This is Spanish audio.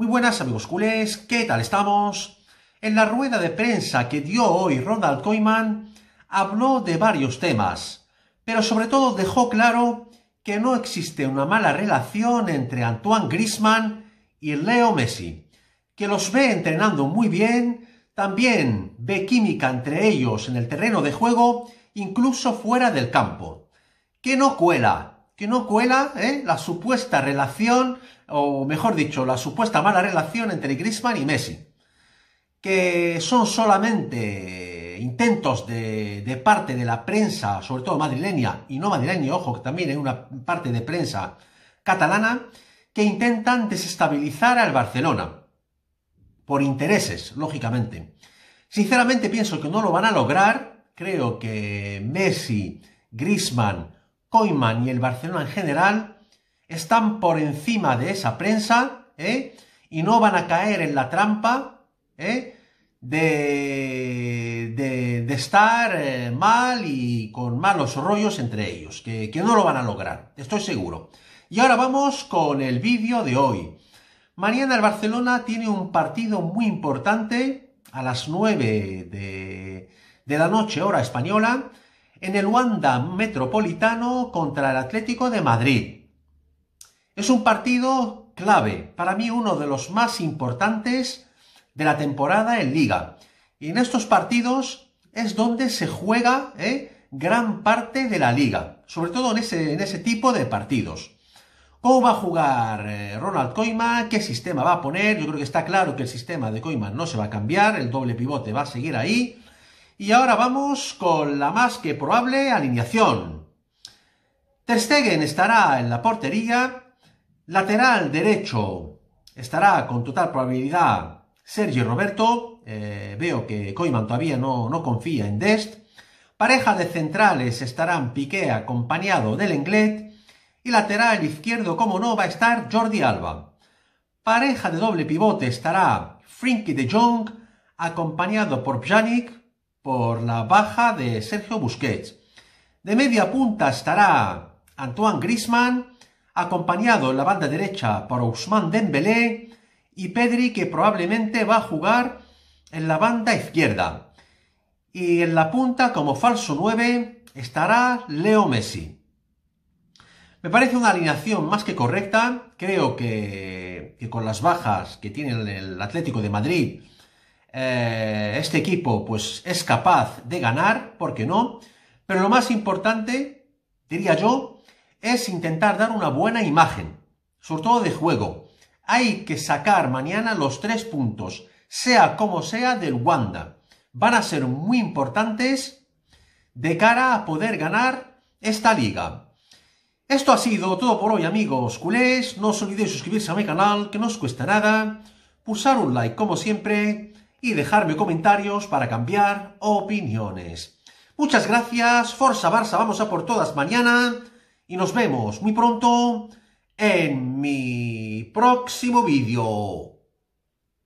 Muy buenas amigos culés, ¿qué tal estamos? En la rueda de prensa que dio hoy Ronald Koeman, habló de varios temas, pero sobre todo dejó claro que no existe una mala relación entre Antoine Grisman y Leo Messi, que los ve entrenando muy bien, también ve química entre ellos en el terreno de juego, incluso fuera del campo, que no cuela, que no cuela ¿eh? la supuesta relación, o mejor dicho, la supuesta mala relación entre Griezmann y Messi, que son solamente intentos de, parte de la prensa, sobre todo madrileña y no madrileña, ojo, que también hay una parte de prensa catalana, que intentan desestabilizar al Barcelona, por intereses, lógicamente. Sinceramente pienso que no lo van a lograr, creo que Messi, Griezmann, Coiman y el Barcelona en general están por encima de esa prensa ¿eh? y no van a caer en la trampa ¿eh? de, estar eh, mal y con malos rollos entre ellos, que, no lo van a lograr, estoy seguro. Y ahora vamos con el vídeo de hoy. Mariana el Barcelona tiene un partido muy importante a las 9 de la noche, hora española, en el Wanda Metropolitano contra el Atlético de Madrid. Es un partido clave, para mí uno de los más importantes de la temporada en liga. Y en estos partidos es donde se juega eh, gran parte de la liga, sobre todo en ese, en ese tipo de partidos. ¿Cómo va a jugar eh, Ronald Koeman? ¿Qué sistema va a poner? Yo creo que está claro que el sistema de Koeman no se va a cambiar, el doble pivote va a seguir ahí. Y ahora vamos con la más que probable alineación. Ter estará en la portería, lateral derecho estará con total probabilidad Sergio Roberto, eh, veo que Koeman todavía no, confía en Dest, pareja de centrales estarán Piqué acompañado del Englet y lateral izquierdo, como no, va a estar Jordi Alba. Pareja de doble pivote estará Frinky de Jong acompañado por Pjanic por la baja de Sergio Busquets. De media punta estará Antoine Grisman, acompañado en la banda derecha por Ousmane Dembélé y Pedri, que probablemente va a jugar en la banda izquierda. Y en la punta, como falso 9, estará Leo Messi. Me parece una alineación más que correcta. Creo que, que con las bajas que tiene el Atlético de Madrid eh, este equipo pues es capaz de ganar, ¿por qué no? Pero lo más importante, diría yo, es intentar dar una buena imagen, sobre todo de juego. Hay que sacar mañana los tres puntos, sea como sea, del Wanda. Van a ser muy importantes de cara a poder ganar esta liga. Esto ha sido todo por hoy amigos culés, no os olvidéis suscribirse a mi canal que no os cuesta nada, pulsar un like como siempre y dejarme comentarios para cambiar opiniones. Muchas gracias, Forza Barça, vamos a por todas mañana y nos vemos muy pronto en mi próximo vídeo.